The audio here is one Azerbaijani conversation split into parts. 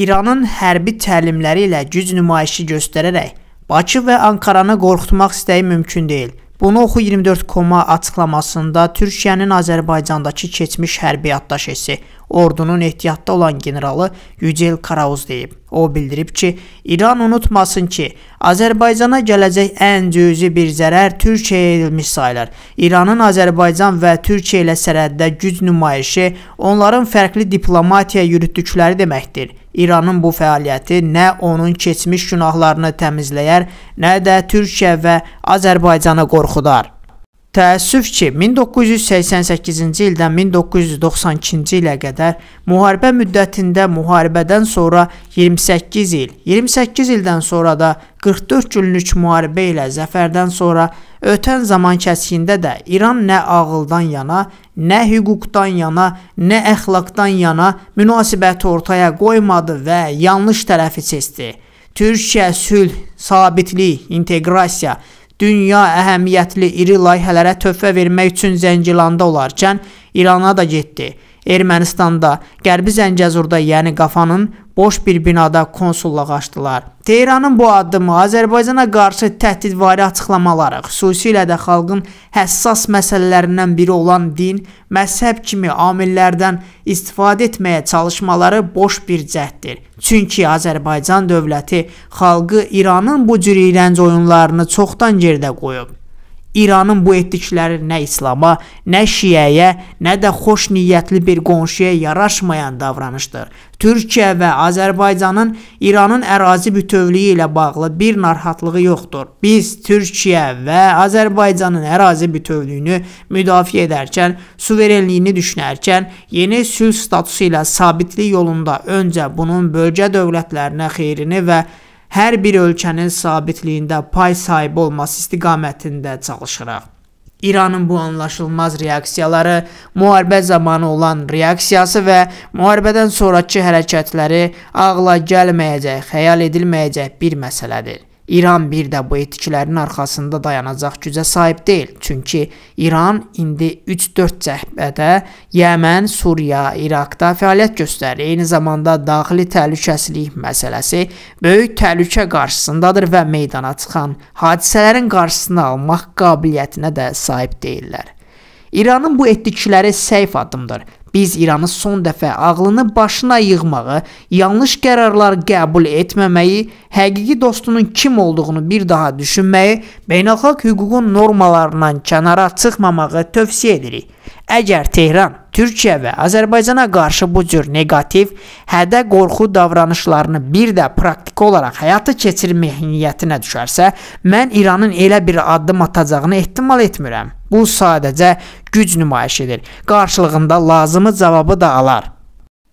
İranın hərbi təlimləri ilə güc nümayişi göstərərək Bakı və Ankaranı qorxutmaq istəyi mümkün deyil. Bunu Oxu24.com-a açıqlamasında Türkiyənin Azərbaycandakı keçmiş hərbi attaşesi, ordunun ehtiyatda olan generalı Yücel Karavuz deyib. O bildirib ki, İran unutmasın ki, Azərbaycana gələcək ən cüzi bir zərər Türkiyəyə edilmiş sayılır. İranın Azərbaycan və Türkiyə ilə sərhəddə güc nümayişi onların fərqli diplomatiya yürütdükləri deməkdir. İranın bu fəaliyyəti nə onun keçmiş günahlarını təmizləyər, nə də Türkiyə və Azərbaycanı qorxudar. Təəssüf ki, 1988-ci ildən 1992-ci ilə qədər müharibə müddətində müharibədən sonra 28 il, 28 ildən sonra da 44 günlük müharibə ilə zəfərdən sonra Ötən zaman kəsiyində də İran nə ağıldan yana, nə hüquqdan yana, nə əxlaqdan yana münasibəti ortaya qoymadı və yanlış tərəfi seçdi. Türkiyə sülh, sabitlik, inteqrasiya, dünya əhəmiyyətli iri layihələrə töhfə vermək üçün Zəngilanda olarkən İrana da getdi. Ermənistanda, Qərbi Zəngəzurda, yəni Qafanın boş bir binada konsulluq açdılar. Tehranın bu addımı Azərbaycana qarşı təhdidvari açıqlamaları, xüsusilə də xalqın həssas məsələlərindən biri olan din, məzhəb kimi amillərdən istifadə etməyə çalışmaları boş bir cəhddir. Çünki Azərbaycan dövləti xalqı İranın bu cür iyrənc oyunlarını çoxdan geridə qoyub. İranın bu etdikləri nə İslama, nə Şiyəyə, nə də xoş niyyətli bir qonşuya yaraşmayan davranışdır. Türkiyə və Azərbaycanın İranın ərazi bütövlüyü ilə bağlı bir narahatlığı yoxdur. Biz Türkiyə və Azərbaycanın ərazi bütövlüyünü müdafiə edərkən, suverenliyini düşünərkən, yeni sülh statusu ilə sabitlik yolunda öncə bunun bölgə dövlətlərinə xeyrini və hər bir ölkənin sabitliyində pay sahibi olması istiqamətində çalışırıq. İranın bu anlaşılmaz reaksiyaları, müharibə zamanı olan reaksiyası və müharibədən sonrakı hərəkətləri ağla gəlməyəcək, xəyal edilməyəcək bir məsələdir. İran bir də bu etkilərin arxasında dayanacaq gücə sahib deyil. Çünki İran indi 3-4 cəhbədə Yəmən, Suriya, İraqda fəaliyyət göstərir. Eyni zamanda daxili təhlükəsizlik məsələsi böyük təhlükə qarşısındadır və meydana çıxan hadisələrin qarşısını almaq qabiliyyətinə də sahib deyillər. İranın bu etdikləri səhv addımdır. Biz İranı son dəfə ağlını başına yığmağı, yanlış qərarlar qəbul etməməyi, həqiqi dostunun kim olduğunu bir daha düşünməyi, beynəlxalq hüququn normalarından kənara çıxmamağı tövsiyə edirik. Əgər Tehran Türkiyə və Azərbaycana qarşı bu cür neqativ, hədə qorxu davranışlarını bir də praktiki olaraq həyata keçirmək niyyətinə düşərsə, mən İranın elə bir addım atacağını ehtimal etmirəm. Bu sadəcə güc nümayiş edir. Qarşılığında lazımi cavabı da alar.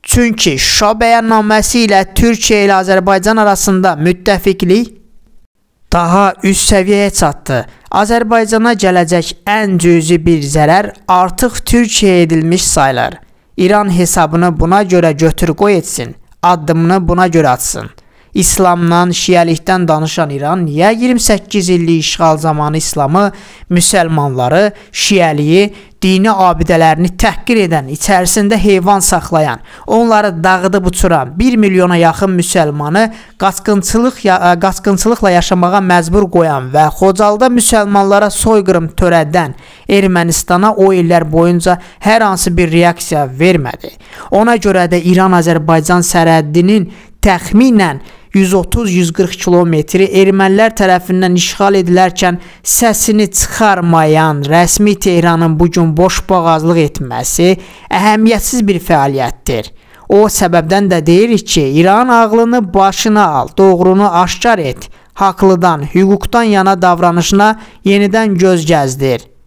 Çünki Şuşa bəyannaməsi ilə Türkiyə ilə Azərbaycan arasında müttəfiqlik daha üst səviyyəyə çatdı. Azərbaycana gələcək ən cüzi bir zərər artıq Türkiyəyə edilmiş sayılır. İran hesabını buna görə götür qoy etsin, addımını buna görə atsın. İslamdan, şiəlikdən danışan İran niyə 28 illik işğal zamanı İslamı, müsəlmanları, şiəliyi, dini abidələrini təhqir edən, içərisində heyvan saxlayan, onları dağıdıb uçuran 1 milyona yaxın müsəlmanı qaçqınçılıq qaçqınçılıqla yaşamağa məcbur qoyan və Xocalda müsəlmanlara soyqırım törədən Ermənistana o illər boyunca hər hansı bir reaksiya vermədi. Ona görə də İran-Azərbaycan sərhədinin təxminən 130-140 kilometri ermənilər tərəfindən işğal edilərkən səsini çıxarmayan rəsmi Tehranın bu gün boşboğazlıq etməsi əhəmiyyətsiz bir fəaliyyətdir. O səbəbdən də deyirik ki, İran ağlını başına al, doğrunu aşkar et, haqlıdan, hüquqdan yana davranışına yenidən göz gəzdir.